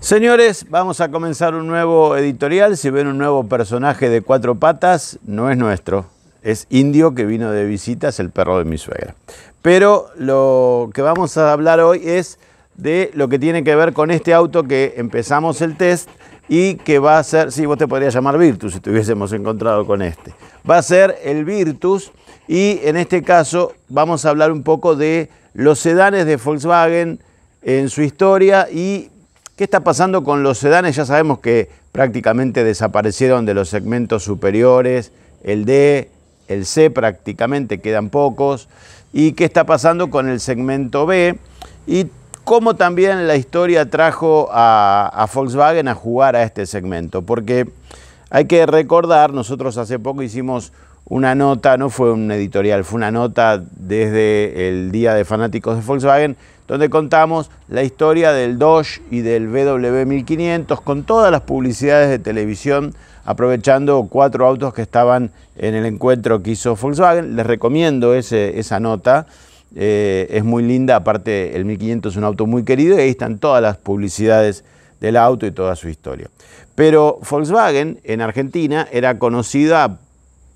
Señores, vamos a comenzar un nuevo editorial. Si ven un nuevo personaje de cuatro patas, no es nuestro. Es indio que vino de visitas, el perro de mi suegra. Pero lo que vamos a hablar hoy es de lo que tiene que ver con este auto que empezamos el test y que va a ser, sí, vos te podrías llamar Virtus si te hubiésemos encontrado con este. Va a ser el Virtus y en este caso vamos a hablar un poco de los sedanes de Volkswagen en su historia y ¿Qué está pasando con los sedanes? Ya sabemos que prácticamente desaparecieron de los segmentos superiores, el D, el C prácticamente quedan pocos. ¿Y qué está pasando con el segmento B? Y cómo también la historia trajo a, Volkswagen a jugar a este segmento. Porque hay que recordar, nosotros hace poco hicimos una nota, no fue un editorial, fue una nota desde el Día de Fanáticos de Volkswagen, donde contamos la historia del Dodge y del VW 1500 con todas las publicidades de televisión, aprovechando cuatro autos que estaban en el encuentro que hizo Volkswagen. Les recomiendo esa nota. Eh, es muy linda, aparte el 1500 es un auto muy querido y ahí están todas las publicidades del auto y toda su historia. Pero Volkswagen en Argentina era conocida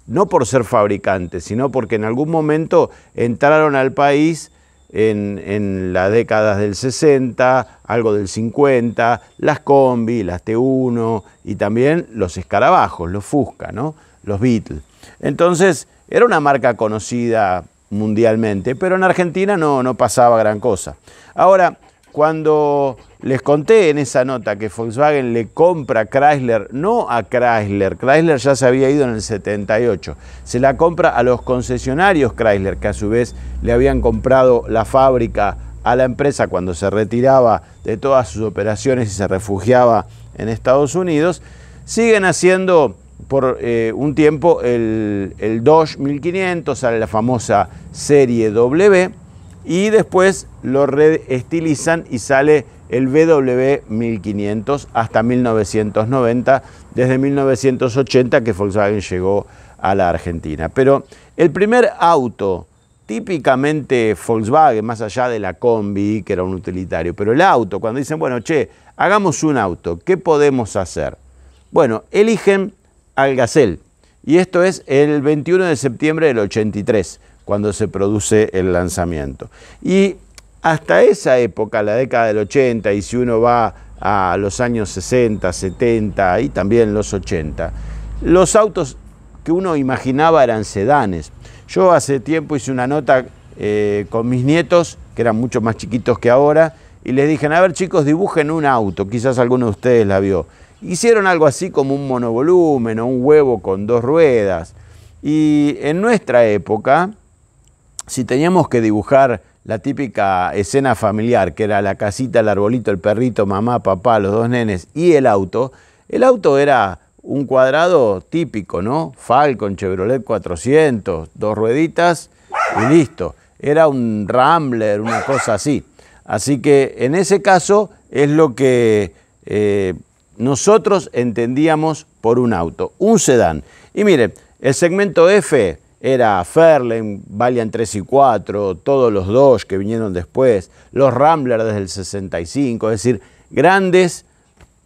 no por ser fabricante, sino porque en algún momento entraron al país en, en las décadas del 60, algo del 50, las combi, las T1 y también los escarabajos, los Fusca, ¿no? los Beatles. Entonces era una marca conocida mundialmente, pero en Argentina no, no pasaba gran cosa. Ahora, cuando les conté en esa nota que Volkswagen le compra a Chrysler, no a Chrysler, Chrysler ya se había ido en el 78, se la compra a los concesionarios Chrysler, que a su vez le habían comprado la fábrica a la empresa cuando se retiraba de todas sus operaciones y se refugiaba en Estados Unidos, siguen haciendo por eh, un tiempo el, el Dodge 1500, sale la famosa serie W, y después lo reestilizan y sale el BW 1500 hasta 1990, desde 1980 que Volkswagen llegó a la Argentina. Pero el primer auto típicamente Volkswagen, más allá de la combi, que era un utilitario, pero el auto, cuando dicen, bueno, che, hagamos un auto, ¿qué podemos hacer? Bueno, eligen Algacel, y esto es el 21 de septiembre del 83 cuando se produce el lanzamiento. Y hasta esa época, la década del 80, y si uno va a los años 60, 70 y también los 80, los autos que uno imaginaba eran sedanes. Yo hace tiempo hice una nota eh, con mis nietos, que eran mucho más chiquitos que ahora, y les dije, a ver chicos, dibujen un auto, quizás alguno de ustedes la vio. Hicieron algo así como un monovolumen o un huevo con dos ruedas. Y en nuestra época, si teníamos que dibujar la típica escena familiar, que era la casita, el arbolito, el perrito, mamá, papá, los dos nenes y el auto, el auto era un cuadrado típico, ¿no? Falcon, Chevrolet 400, dos rueditas y listo. Era un Rambler, una cosa así. Así que en ese caso es lo que eh, nosotros entendíamos por un auto, un sedán. Y mire, el segmento F era Ferlen, Valiant 3 y 4, todos los Dodge que vinieron después, los Ramblers desde el 65, es decir, grandes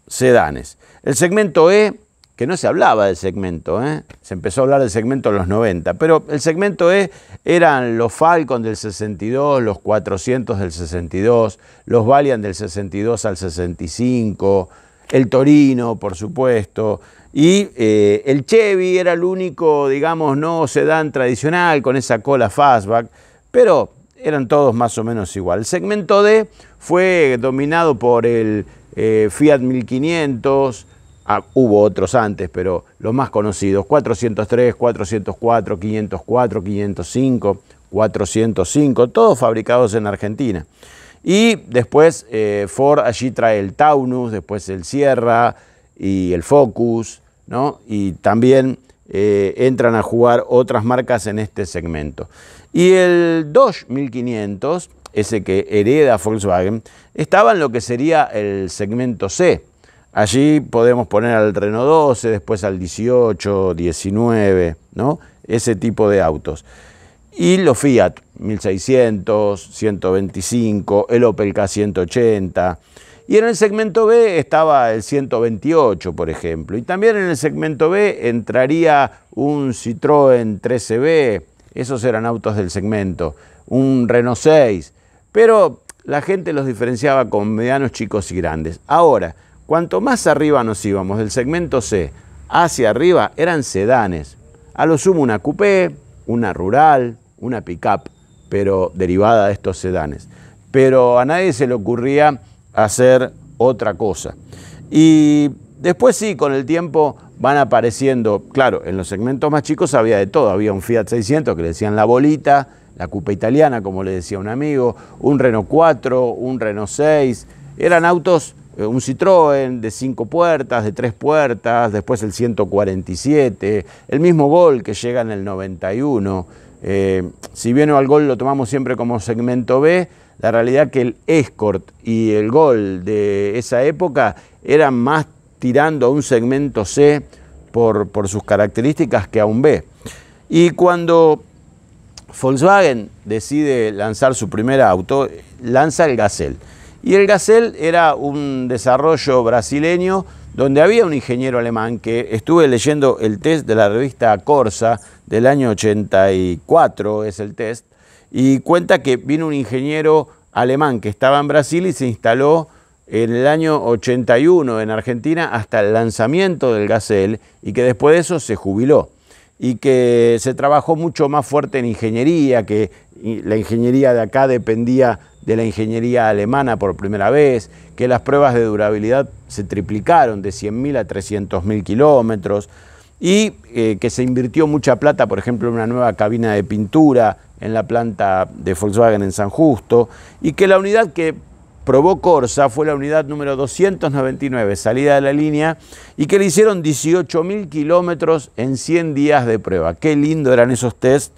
sedanes. El segmento E, que no se hablaba del segmento, ¿eh? se empezó a hablar del segmento en los 90, pero el segmento E eran los Falcon del 62, los 400 del 62, los Valiant del 62 al 65, el Torino, por supuesto, y eh, el Chevy era el único, digamos, no sedán tradicional con esa cola fastback, pero eran todos más o menos igual. El segmento D fue dominado por el eh, Fiat 1500, ah, hubo otros antes, pero los más conocidos, 403, 404, 504, 505, 405, todos fabricados en Argentina. Y después eh, Ford allí trae el Taunus, después el Sierra y el Focus, ¿no? Y también eh, entran a jugar otras marcas en este segmento. Y el Dodge 1500, ese que hereda Volkswagen, estaba en lo que sería el segmento C. Allí podemos poner al Renault 12, después al 18, 19, ¿no? Ese tipo de autos y los Fiat 1600, 125, el Opel K180. Y en el segmento B estaba el 128, por ejemplo. Y también en el segmento B entraría un Citroën 13B. Esos eran autos del segmento. Un Renault 6. Pero la gente los diferenciaba con medianos, chicos y grandes. Ahora, cuanto más arriba nos íbamos, del segmento C hacia arriba, eran sedanes. A lo sumo una coupé, una rural, una pickup, pero derivada de estos sedanes. Pero a nadie se le ocurría hacer otra cosa. Y después sí, con el tiempo van apareciendo, claro, en los segmentos más chicos había de todo, había un Fiat 600 que le decían la bolita, la cupa italiana, como le decía un amigo, un Renault 4, un Renault 6, eran autos, eh, un Citroën de cinco puertas, de tres puertas, después el 147, el mismo Gol que llega en el 91, eh, si bien al gol lo tomamos siempre como segmento B, la realidad que el escort y el gol de esa época eran más tirando a un segmento C por, por sus características que a un B. Y cuando Volkswagen decide lanzar su primer auto, lanza el Gazelle. Y el Gazelle era un desarrollo brasileño donde había un ingeniero alemán que estuve leyendo el test de la revista Corsa del año 84, es el test, y cuenta que vino un ingeniero alemán que estaba en Brasil y se instaló en el año 81 en Argentina hasta el lanzamiento del Gazelle y que después de eso se jubiló y que se trabajó mucho más fuerte en ingeniería, que la ingeniería de acá dependía de la ingeniería alemana por primera vez, que las pruebas de durabilidad se triplicaron de 100.000 a 300.000 kilómetros y eh, que se invirtió mucha plata, por ejemplo, en una nueva cabina de pintura en la planta de Volkswagen en San Justo y que la unidad que probó Corsa fue la unidad número 299, salida de la línea, y que le hicieron 18.000 kilómetros en 100 días de prueba. Qué lindo eran esos tests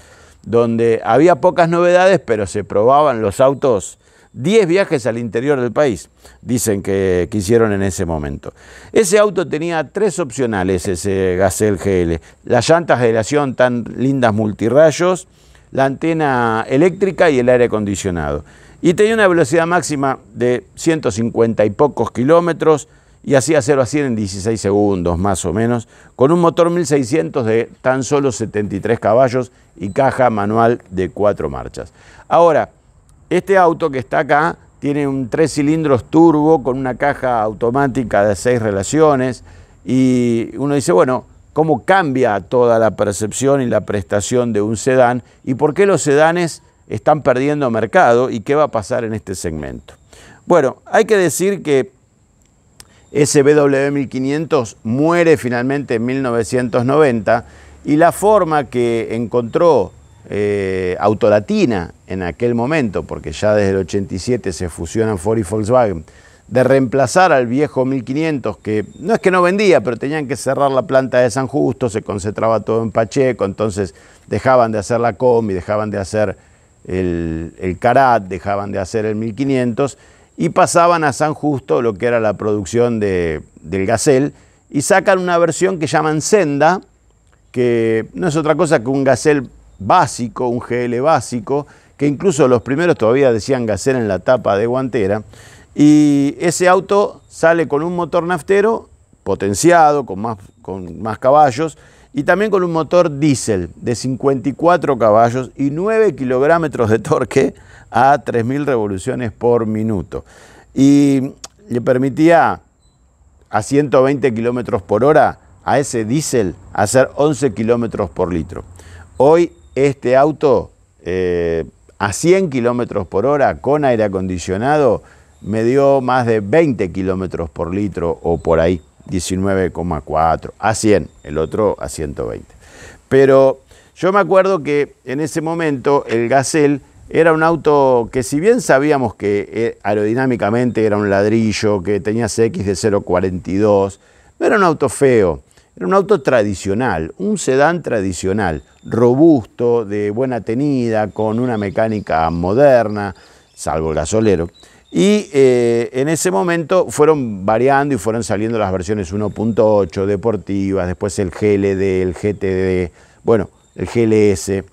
donde había pocas novedades, pero se probaban los autos 10 viajes al interior del país, dicen que, hicieron en ese momento. Ese auto tenía tres opcionales, ese Gazelle GL. Las llantas de lación tan lindas multirrayos, la antena eléctrica y el aire acondicionado. Y tenía una velocidad máxima de 150 y pocos kilómetros, y hacía 0 a 100 en 16 segundos más o menos, con un motor 1600 de tan solo 73 caballos y caja manual de 4 marchas. Ahora, este auto que está acá tiene un 3 cilindros turbo con una caja automática de 6 relaciones y uno dice, bueno, ¿cómo cambia toda la percepción y la prestación de un sedán y por qué los sedanes están perdiendo mercado y qué va a pasar en este segmento? Bueno, hay que decir que BW 1500 muere finalmente en 1990 y la forma que encontró eh, Autolatina en aquel momento, porque ya desde el 87 se fusionan Ford y Volkswagen, de reemplazar al viejo 1500, que no es que no vendía, pero tenían que cerrar la planta de San Justo, se concentraba todo en Pacheco, entonces dejaban de hacer la Comi, dejaban de hacer el, el Carat, dejaban de hacer el 1500 y pasaban a San Justo lo que era la producción del Gazel y sacan una versión que llaman Senda, que no es otra cosa que un Gazel básico, un GL básico, que incluso los primeros todavía decían gasel en la tapa de guantera. Y ese auto sale con un motor naftero potenciado, con más, con más caballos, y también con un motor diésel de 54 caballos y 9 kilogramos de torque a 3.000 revoluciones por minuto. Y le permitía a 120 kilómetros por hora a ese diésel hacer 11 kilómetros por litro. Hoy este auto eh, a 100 kilómetros por hora con aire acondicionado me dio más de 20 kilómetros por litro o por ahí. 19,4 a 100, el otro a 120. Pero yo me acuerdo que en ese momento el Gazelle era un auto que si bien sabíamos que eh, aerodinámicamente era un ladrillo, que tenía CX de 0,42, no era un auto feo, era un auto tradicional, un sedán tradicional, robusto, de buena tenida, con una mecánica moderna, salvo el gasolero. Y eh, en ese momento fueron variando y fueron saliendo las versiones 1.8, deportivas, después el GLD, el GTD, bueno, el GLS,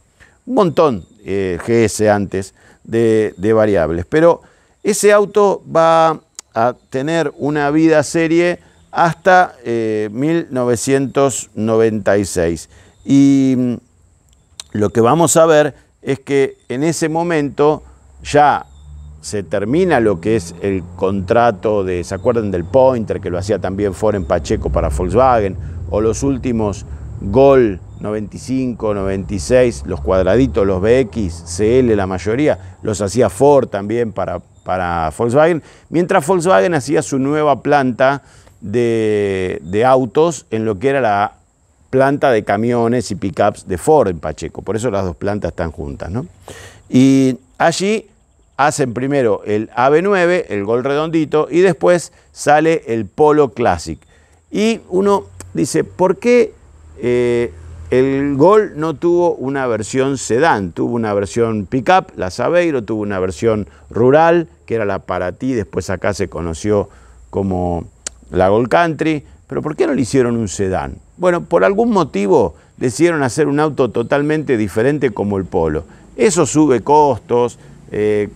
un montón, eh, GS antes, de, variables. Pero ese auto va a tener una vida serie hasta 1996. Eh, y mm, lo que vamos a ver es que en ese momento ya se termina lo que es el contrato de, ¿se acuerdan del Pointer que lo hacía también Ford en Pacheco para Volkswagen? O los últimos Gol 95, 96, los cuadraditos, los BX, CL, la mayoría, los hacía Ford también para, para Volkswagen, mientras Volkswagen hacía su nueva planta de, autos en lo que era la planta de camiones y pickups de Ford en Pacheco. Por eso las dos plantas están juntas. ¿no? Y allí hacen primero el AB9, el gol redondito, y después sale el Polo Classic. Y uno dice, ¿por qué eh, el Gol no tuvo una versión sedán? Tuvo una versión pickup, la Sabeiro, tuvo una versión rural, que era la para ti después acá se conoció como la Gol Country, pero ¿por qué no le hicieron un sedán? Bueno, por algún motivo decidieron hacer un auto totalmente diferente como el Polo. Eso sube costos, eh,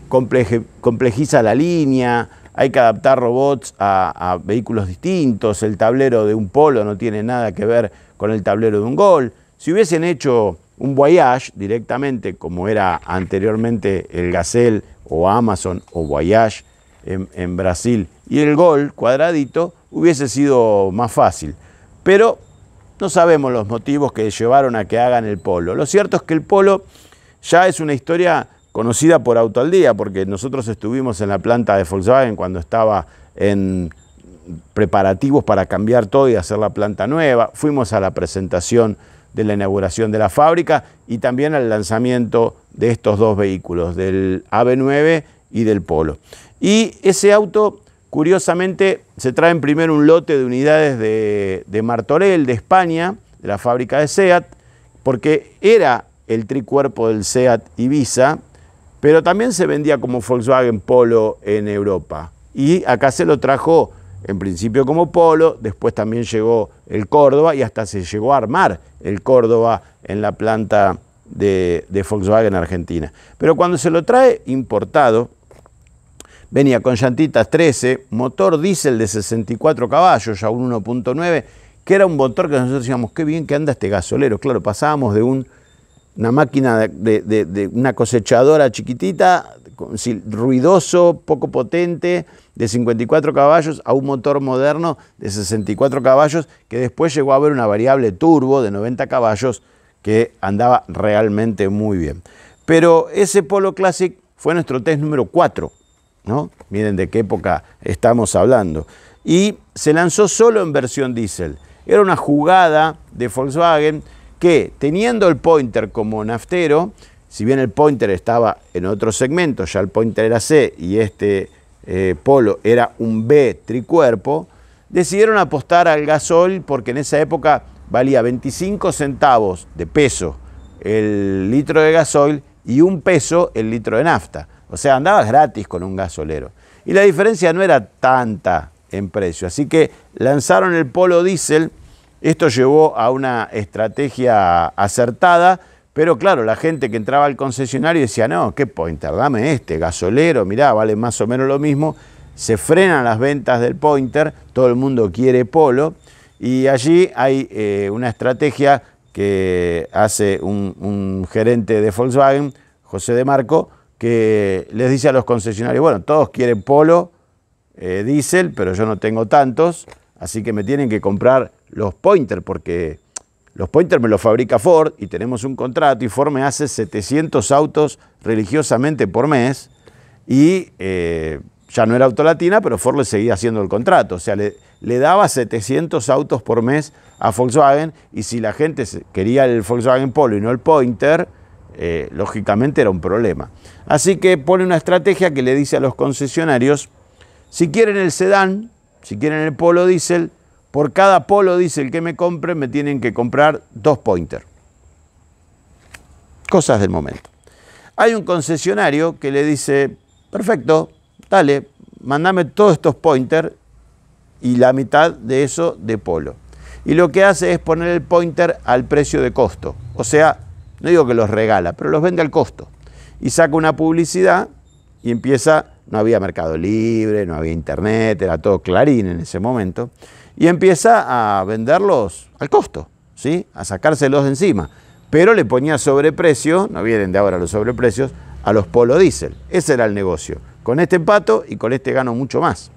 complejiza la línea, hay que adaptar robots a, vehículos distintos, el tablero de un polo no tiene nada que ver con el tablero de un gol. Si hubiesen hecho un Voyage directamente, como era anteriormente el Gazelle o Amazon o Voyage en Brasil, y el gol cuadradito, hubiese sido más fácil. Pero no sabemos los motivos que llevaron a que hagan el polo. Lo cierto es que el polo ya es una historia conocida por Auto al Día, porque nosotros estuvimos en la planta de Volkswagen cuando estaba en preparativos para cambiar todo y hacer la planta nueva. Fuimos a la presentación de la inauguración de la fábrica y también al lanzamiento de estos dos vehículos, del AB9 y del Polo. Y ese auto, curiosamente, se trae en primero un lote de unidades de, de Martorell, de España, de la fábrica de SEAT, porque era el tricuerpo del SEAT Ibiza, pero también se vendía como Volkswagen Polo en Europa. Y acá se lo trajo en principio como Polo, después también llegó el Córdoba y hasta se llegó a armar el Córdoba en la planta de, Volkswagen Argentina. Pero cuando se lo trae importado, venía con llantitas 13, motor diésel de 64 caballos, ya un 1.9, que era un motor que nosotros decíamos, qué bien que anda este gasolero. Claro, pasábamos de un una máquina de, una cosechadora chiquitita, ruidoso, poco potente, de 54 caballos a un motor moderno de 64 caballos, que después llegó a haber una variable turbo de 90 caballos que andaba realmente muy bien. Pero ese Polo Classic fue nuestro test número 4, ¿no? Miren de qué época estamos hablando. Y se lanzó solo en versión diésel. Era una jugada de Volkswagen que teniendo el pointer como naftero, si bien el pointer estaba en otro segmento, ya el pointer era C y este eh, polo era un B tricuerpo, decidieron apostar al gasoil porque en esa época valía 25 centavos de peso el litro de gasoil y un peso el litro de nafta. O sea, andabas gratis con un gasolero. Y la diferencia no era tanta en precio. Así que lanzaron el polo diésel esto llevó a una estrategia acertada, pero claro, la gente que entraba al concesionario decía, no, qué pointer, dame este, gasolero, mirá, vale más o menos lo mismo. Se frenan las ventas del pointer, todo el mundo quiere polo, y allí hay eh, una estrategia que hace un, gerente de Volkswagen, José de Marco, que les dice a los concesionarios, bueno, todos quieren polo, eh, diésel, pero yo no tengo tantos, Así que me tienen que comprar los pointer porque los pointer me los fabrica Ford y tenemos un contrato y Ford me hace 700 autos religiosamente por mes y eh, ya no era Autolatina, pero Ford le seguía haciendo el contrato. O sea, le, daba 700 autos por mes a Volkswagen y si la gente quería el Volkswagen Polo y no el Pointer, eh, lógicamente era un problema. Así que pone una estrategia que le dice a los concesionarios, si quieren el sedán, si quieren el polo diésel, por cada polo diésel que me compren me tienen que comprar dos pointer. Cosas del momento. Hay un concesionario que le dice, perfecto, dale, mandame todos estos pointer y la mitad de eso de polo. Y lo que hace es poner el pointer al precio de costo. O sea, no digo que los regala, pero los vende al costo. Y saca una publicidad y empieza no había mercado libre, no había internet, era todo clarín en ese momento, y empieza a venderlos al costo, ¿sí? a sacárselos de encima, pero le ponía sobreprecio, no vienen de ahora los sobreprecios, a los polo Ese era el negocio. Con este empato y con este gano mucho más.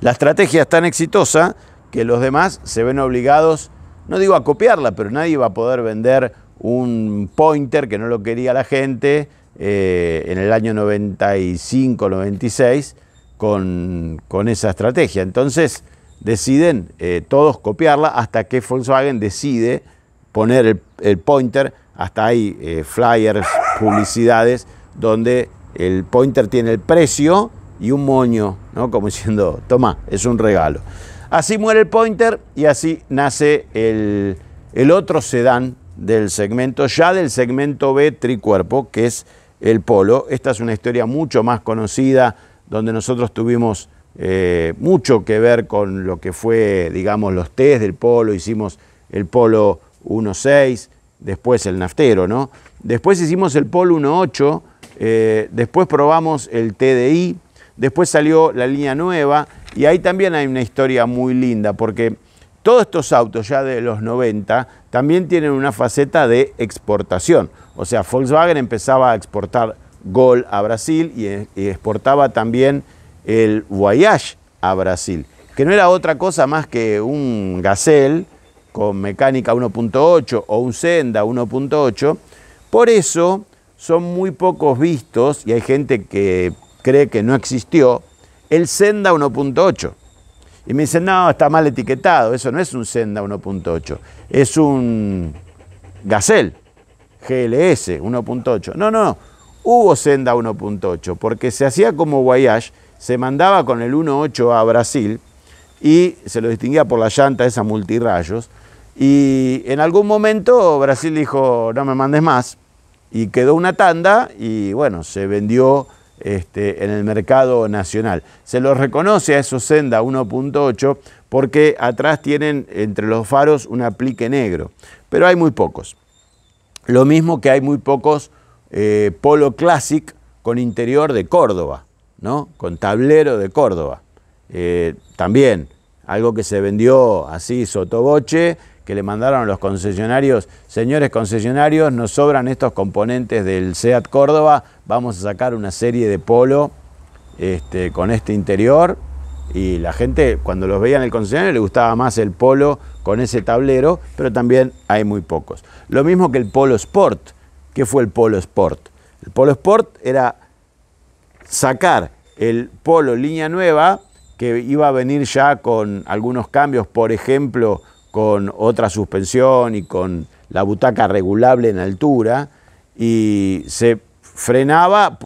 La estrategia es tan exitosa que los demás se ven obligados, no digo a copiarla, pero nadie va a poder vender un pointer que no lo quería la gente, eh, en el año 95-96 con, con, esa estrategia. Entonces deciden eh, todos copiarla hasta que Volkswagen decide poner el, pointer, hasta hay eh, flyers, publicidades, donde el pointer tiene el precio y un moño, ¿no? como diciendo, toma, es un regalo. Así muere el pointer y así nace el, el otro sedán del segmento, ya del segmento B tricuerpo, que es el polo. Esta es una historia mucho más conocida, donde nosotros tuvimos eh, mucho que ver con lo que fue, digamos, los test del polo, hicimos el polo 1.6, después el naftero, ¿no? Después hicimos el polo 1.8, eh, después probamos el TDI, después salió la línea nueva, y ahí también hay una historia muy linda, porque todos estos autos ya de los 90 también tienen una faceta de exportación. O sea, Volkswagen empezaba a exportar Gol a Brasil y, exportaba también el Voyage a Brasil, que no era otra cosa más que un Gazelle con mecánica 1.8 o un Senda 1.8. Por eso son muy pocos vistos, y hay gente que cree que no existió, el Senda 1.8. Y me dicen, no, está mal etiquetado, eso no es un Senda 1.8, es un Gazelle, GLS 1.8. No, no, hubo Senda 1.8, porque se hacía como guayash, se mandaba con el 1.8 a Brasil y se lo distinguía por la llanta esa multirrayos. Y en algún momento Brasil dijo, no me mandes más, y quedó una tanda y bueno, se vendió este, en el mercado nacional. Se los reconoce a esos senda 1.8 porque atrás tienen entre los faros un aplique negro, pero hay muy pocos. Lo mismo que hay muy pocos eh, Polo Classic con interior de Córdoba, ¿no? con tablero de Córdoba. Eh, también algo que se vendió así sotoboche que le mandaron a los concesionarios, señores concesionarios, nos sobran estos componentes del SEAT Córdoba, vamos a sacar una serie de polo este, con este interior y la gente cuando los veía en el concesionario le gustaba más el polo con ese tablero, pero también hay muy pocos. Lo mismo que el polo sport. ¿Qué fue el polo sport? El polo sport era sacar el polo línea nueva que iba a venir ya con algunos cambios, por ejemplo, con otra suspensión y con la butaca regulable en altura y se frenaba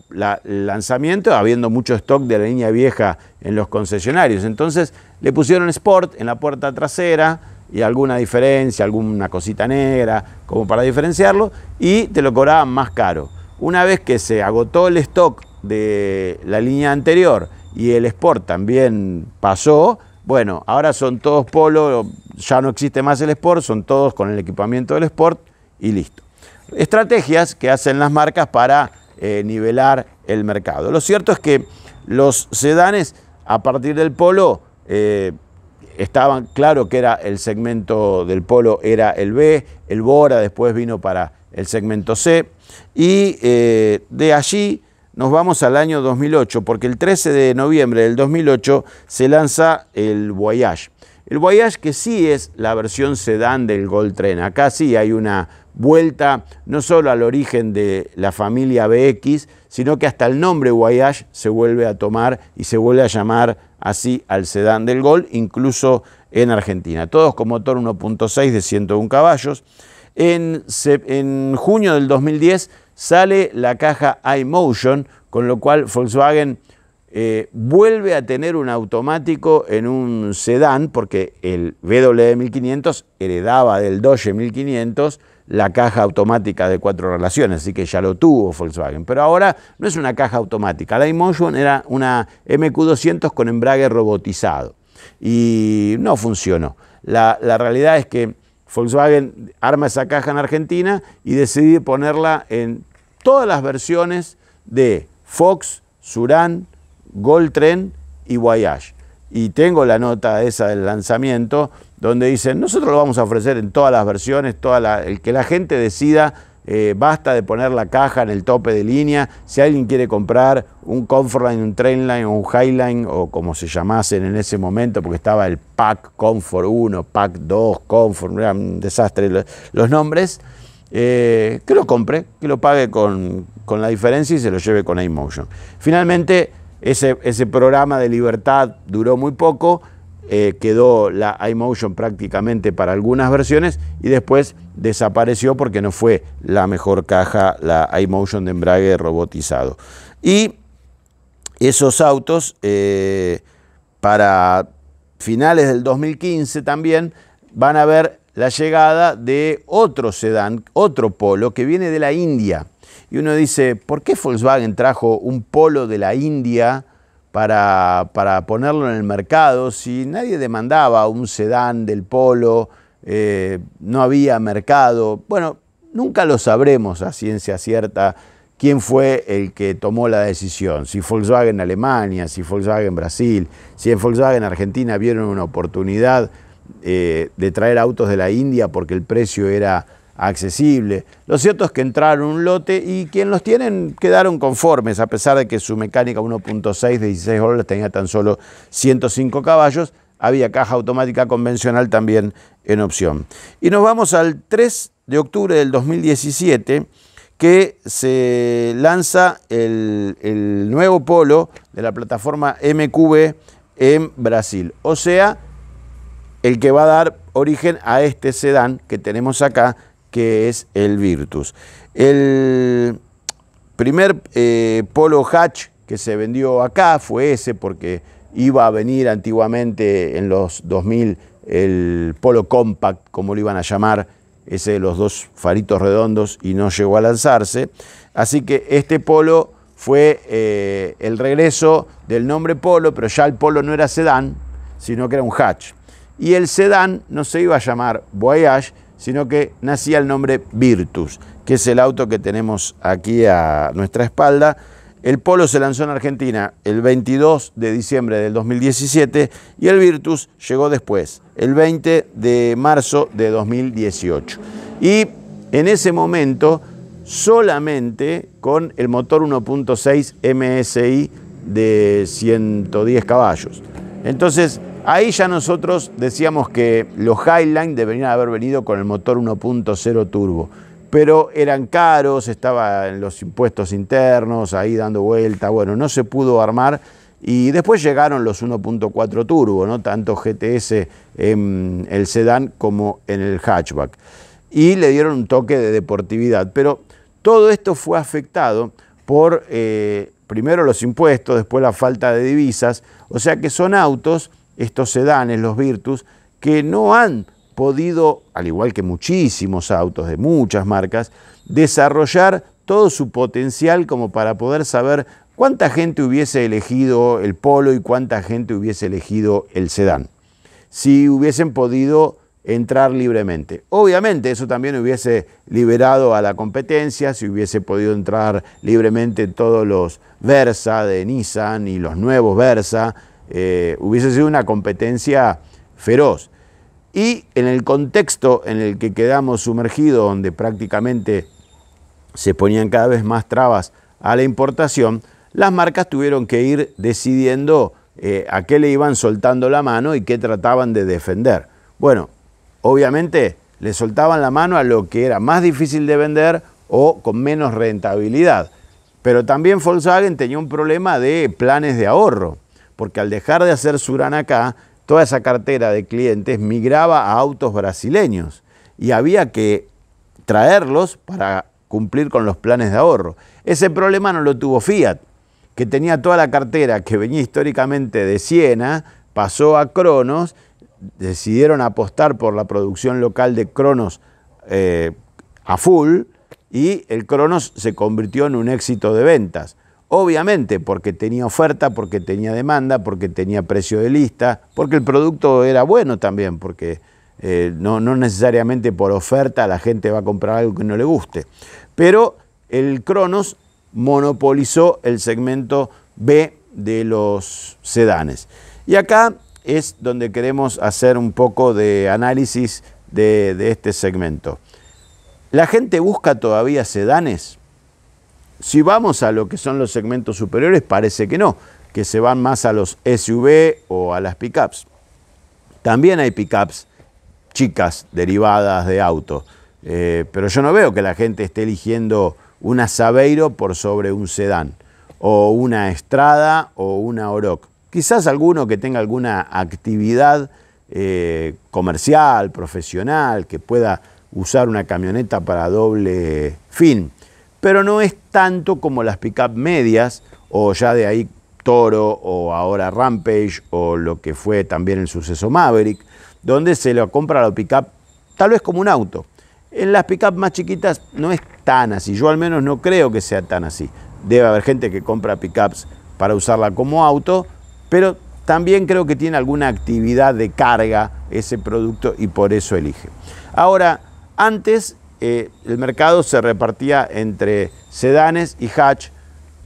el lanzamiento habiendo mucho stock de la línea vieja en los concesionarios. Entonces le pusieron Sport en la puerta trasera y alguna diferencia, alguna cosita negra, como para diferenciarlo, y te lo cobraban más caro. Una vez que se agotó el stock de la línea anterior y el Sport también pasó, bueno, ahora son todos Polo, ya no existe más el Sport, son todos con el equipamiento del Sport y listo. Estrategias que hacen las marcas para eh, nivelar el mercado. Lo cierto es que los sedanes a partir del Polo eh, estaban, claro que era el segmento del Polo era el B, el Bora después vino para el segmento C y eh, de allí nos vamos al año 2008 porque el 13 de noviembre del 2008 se lanza el Voyage. El Voyage que sí es la versión sedán del Gol Tren. Acá sí hay una vuelta no solo al origen de la familia BX, sino que hasta el nombre Voyage se vuelve a tomar y se vuelve a llamar así al sedán del Gol, incluso en Argentina. Todos con motor 1.6 de 101 caballos. En, en junio del 2010 sale la caja iMotion, con lo cual Volkswagen eh, vuelve a tener un automático en un sedán, porque el w 1500 heredaba del Dodge 1500 la caja automática de cuatro relaciones, así que ya lo tuvo Volkswagen. Pero ahora no es una caja automática, la emotion era una MQ200 con embrague robotizado y no funcionó. La, la realidad es que Volkswagen arma esa caja en Argentina y decide ponerla en todas las versiones de Fox, Suran, Goltren y Guayash. Y tengo la nota esa del lanzamiento donde dicen, nosotros lo vamos a ofrecer en todas las versiones, toda el que la gente decida, eh, basta de poner la caja en el tope de línea, si alguien quiere comprar un Comfortline, un Trainline, un Highline o como se llamasen en ese momento, porque estaba el Pack Comfort 1, Pack 2, Comfort, era un desastre los, nombres, eh, que lo compre, que lo pague con, con la diferencia y se lo lleve con 8Motion Finalmente, ese, programa de libertad duró muy poco, eh, quedó la iMotion prácticamente para algunas versiones y después desapareció porque no fue la mejor caja, la iMotion de embrague robotizado. Y esos autos, eh, para finales del 2015 también, van a ver la llegada de otro sedán, otro polo que viene de la India y uno dice, ¿por qué Volkswagen trajo un polo de la India para, para ponerlo en el mercado si nadie demandaba un sedán del polo, eh, no había mercado? Bueno, nunca lo sabremos a ciencia cierta quién fue el que tomó la decisión, si Volkswagen Alemania, si Volkswagen Brasil, si en Volkswagen Argentina vieron una oportunidad eh, de traer autos de la India porque el precio era accesible. Lo cierto es que entraron un lote y quien los tienen quedaron conformes, a pesar de que su mecánica 1.6 de 16 dólares tenía tan solo 105 caballos, había caja automática convencional también en opción. Y nos vamos al 3 de octubre del 2017 que se lanza el, el nuevo polo de la plataforma MQB en Brasil. O sea, el que va a dar origen a este sedán que tenemos acá, que es el Virtus. El primer eh, Polo Hatch que se vendió acá fue ese porque iba a venir antiguamente en los 2000 el Polo Compact, como lo iban a llamar, ese de los dos faritos redondos y no llegó a lanzarse. Así que este Polo fue eh, el regreso del nombre Polo, pero ya el Polo no era sedán, sino que era un hatch. Y el sedán no se iba a llamar Voyage, sino que nacía el nombre Virtus, que es el auto que tenemos aquí a nuestra espalda. El Polo se lanzó en Argentina el 22 de diciembre del 2017 y el Virtus llegó después, el 20 de marzo de 2018. Y en ese momento, solamente con el motor 1.6 MSI de 110 caballos. Entonces, Ahí ya nosotros decíamos que los Highline deberían haber venido con el motor 1.0 turbo, pero eran caros, estaba en los impuestos internos ahí dando vuelta, bueno, no se pudo armar. Y después llegaron los 1.4 turbo, ¿no? tanto GTS en el sedán como en el hatchback. Y le dieron un toque de deportividad. Pero todo esto fue afectado por eh, primero los impuestos, después la falta de divisas. O sea que son autos estos sedanes, los Virtus, que no han podido, al igual que muchísimos autos de muchas marcas, desarrollar todo su potencial como para poder saber cuánta gente hubiese elegido el Polo y cuánta gente hubiese elegido el sedán, si hubiesen podido entrar libremente. Obviamente eso también hubiese liberado a la competencia, si hubiese podido entrar libremente todos los Versa de Nissan y los nuevos Versa, eh, hubiese sido una competencia feroz. Y en el contexto en el que quedamos sumergidos, donde prácticamente se ponían cada vez más trabas a la importación, las marcas tuvieron que ir decidiendo eh, a qué le iban soltando la mano y qué trataban de defender. Bueno, obviamente le soltaban la mano a lo que era más difícil de vender o con menos rentabilidad. Pero también Volkswagen tenía un problema de planes de ahorro porque al dejar de hacer Surán acá, toda esa cartera de clientes migraba a autos brasileños y había que traerlos para cumplir con los planes de ahorro. Ese problema no lo tuvo Fiat, que tenía toda la cartera que venía históricamente de Siena, pasó a Cronos, decidieron apostar por la producción local de Cronos eh, a full y el Cronos se convirtió en un éxito de ventas. Obviamente porque tenía oferta, porque tenía demanda, porque tenía precio de lista, porque el producto era bueno también, porque eh, no, necesariamente por oferta la gente va a comprar algo que no le guste. Pero el Cronos monopolizó el segmento B de los sedanes. Y acá es donde queremos hacer un poco de análisis de, este segmento. ¿La gente busca todavía sedanes? Si vamos a lo que son los segmentos superiores, parece que no, que se van más a los SUV o a las pickups. También hay pickups chicas derivadas de auto, eh, pero yo no veo que la gente esté eligiendo una Sabeiro por sobre un sedán, o una Estrada o una Oroc. Quizás alguno que tenga alguna actividad eh, comercial, profesional, que pueda usar una camioneta para doble fin pero no es tanto como las pick-up medias, o ya de ahí Toro, o ahora Rampage, o lo que fue también el suceso Maverick, donde se lo compra la pick-up tal vez como un auto. En las pick-up más chiquitas no es tan así, yo al menos no creo que sea tan así. Debe haber gente que compra pickups para usarla como auto, pero también creo que tiene alguna actividad de carga ese producto y por eso elige. Ahora, antes eh, el mercado se repartía entre sedanes y hatch,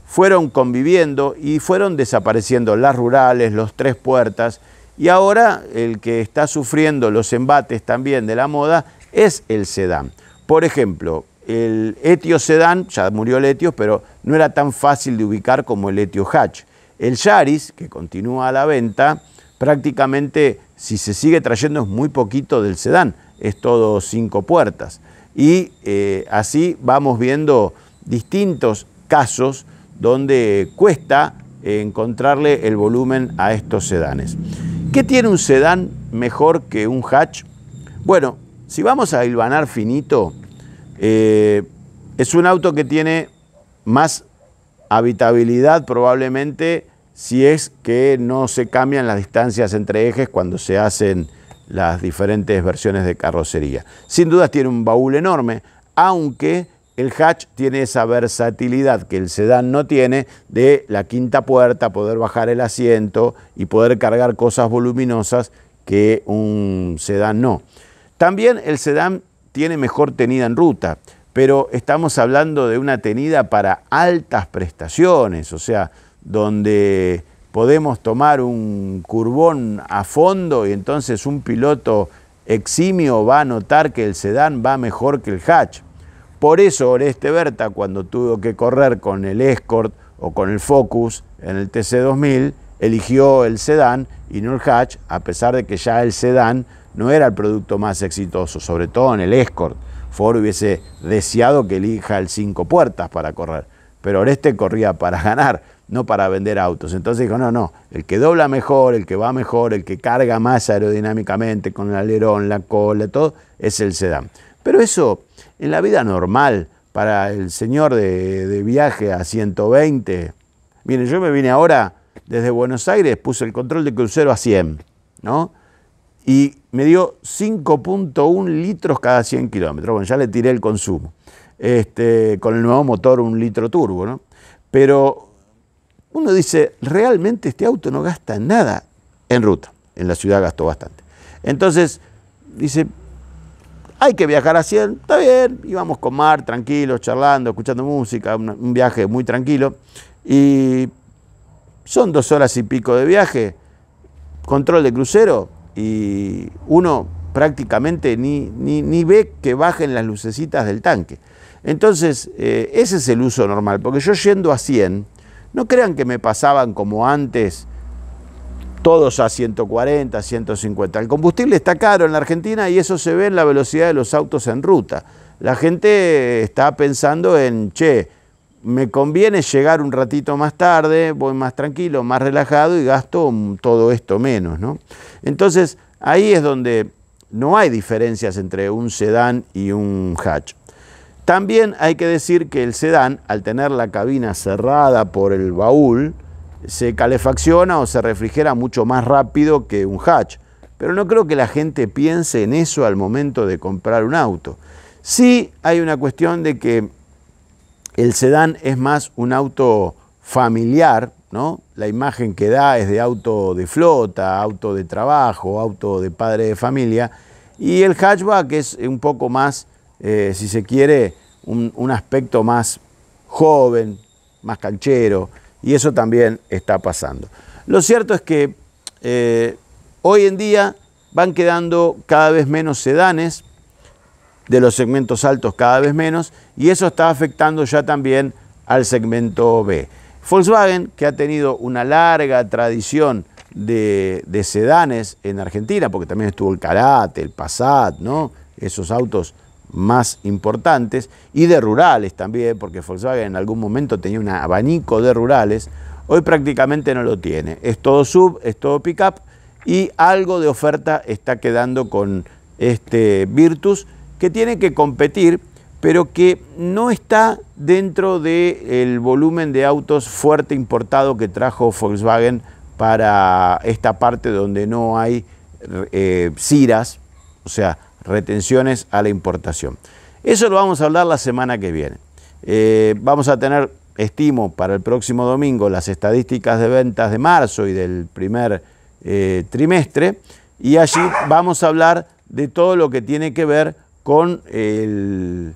fueron conviviendo y fueron desapareciendo las rurales, los tres puertas, y ahora el que está sufriendo los embates también de la moda es el sedán. Por ejemplo, el Etio sedán, ya murió el Etio, pero no era tan fácil de ubicar como el Etio hatch. El Yaris, que continúa a la venta, prácticamente si se sigue trayendo es muy poquito del sedán, es todo cinco puertas. Y eh, así vamos viendo distintos casos donde cuesta encontrarle el volumen a estos sedanes. ¿Qué tiene un sedán mejor que un hatch? Bueno, si vamos a hilvanar finito, eh, es un auto que tiene más habitabilidad probablemente si es que no se cambian las distancias entre ejes cuando se hacen las diferentes versiones de carrocería. Sin dudas tiene un baúl enorme, aunque el hatch tiene esa versatilidad que el sedán no tiene de la quinta puerta, poder bajar el asiento y poder cargar cosas voluminosas que un sedán no. También el sedán tiene mejor tenida en ruta, pero estamos hablando de una tenida para altas prestaciones, o sea, donde podemos tomar un curbón a fondo y entonces un piloto eximio va a notar que el sedán va mejor que el hatch. Por eso Oreste Berta, cuando tuvo que correr con el Escort o con el Focus en el TC2000, eligió el sedán y no el hatch, a pesar de que ya el sedán no era el producto más exitoso, sobre todo en el Escort. Ford hubiese deseado que elija el cinco puertas para correr, pero Oreste corría para ganar no para vender autos. Entonces dijo, no, no, el que dobla mejor, el que va mejor, el que carga más aerodinámicamente con el alerón, la cola, todo, es el sedán. Pero eso, en la vida normal, para el señor de, viaje a 120, miren, yo me vine ahora desde Buenos Aires, puse el control de crucero a 100, ¿no? Y me dio 5.1 litros cada 100 kilómetros. Bueno, ya le tiré el consumo. Este, con el nuevo motor, un litro turbo, ¿no? Pero uno dice, realmente este auto no gasta nada en ruta. En la ciudad gastó bastante. Entonces, dice, hay que viajar a 100, está bien, íbamos con Mar, tranquilos, charlando, escuchando música, un, viaje muy tranquilo. Y son dos horas y pico de viaje, control de crucero, y uno prácticamente ni, ni, ve que bajen las lucecitas del tanque. Entonces, eh, ese es el uso normal, porque yo yendo a 100, no crean que me pasaban como antes, todos a 140, 150. El combustible está caro en la Argentina y eso se ve en la velocidad de los autos en ruta. La gente está pensando en, che, me conviene llegar un ratito más tarde, voy más tranquilo, más relajado y gasto todo esto menos, ¿no? Entonces, ahí es donde no hay diferencias entre un sedán y un hatch. También hay que decir que el sedán, al tener la cabina cerrada por el baúl, se calefacciona o se refrigera mucho más rápido que un hatch. Pero no creo que la gente piense en eso al momento de comprar un auto. Sí hay una cuestión de que el sedán es más un auto familiar, ¿no? La imagen que da es de auto de flota, auto de trabajo, auto de padre de familia. Y el hatchback es un poco más eh, si se quiere, un, aspecto más joven, más calchero, y eso también está pasando. Lo cierto es que eh, hoy en día van quedando cada vez menos sedanes, de los segmentos altos cada vez menos, y eso está afectando ya también al segmento B. Volkswagen, que ha tenido una larga tradición de, sedanes en Argentina, porque también estuvo el Karate, el Passat, ¿no? esos autos más importantes y de rurales también, porque Volkswagen en algún momento tenía un abanico de rurales, hoy prácticamente no lo tiene. Es todo sub, es todo pickup y algo de oferta está quedando con este Virtus que tiene que competir, pero que no está dentro del volumen de autos fuerte importado que trajo Volkswagen para esta parte donde no hay ciras, eh, o sea, retenciones a la importación. Eso lo vamos a hablar la semana que viene. Eh, vamos a tener, estimo, para el próximo domingo las estadísticas de ventas de marzo y del primer eh, trimestre y allí vamos a hablar de todo lo que tiene que ver con el,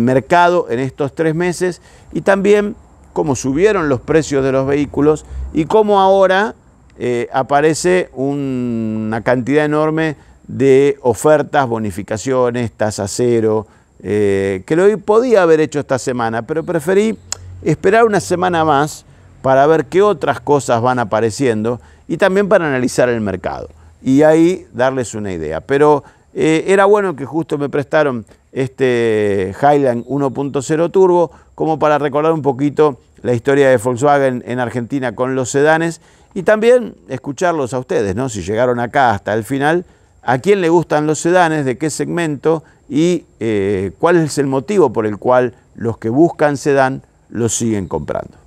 mercado en estos tres meses y también cómo subieron los precios de los vehículos y cómo ahora eh, aparece una cantidad enorme de ofertas, bonificaciones, tasa cero, eh, que lo podía haber hecho esta semana, pero preferí esperar una semana más para ver qué otras cosas van apareciendo y también para analizar el mercado y ahí darles una idea. Pero eh, era bueno que justo me prestaron este Highland 1.0 Turbo como para recordar un poquito la historia de Volkswagen en Argentina con los sedanes y también escucharlos a ustedes, ¿no? Si llegaron acá hasta el final, a quién le gustan los sedanes, de qué segmento y eh, cuál es el motivo por el cual los que buscan sedán los siguen comprando.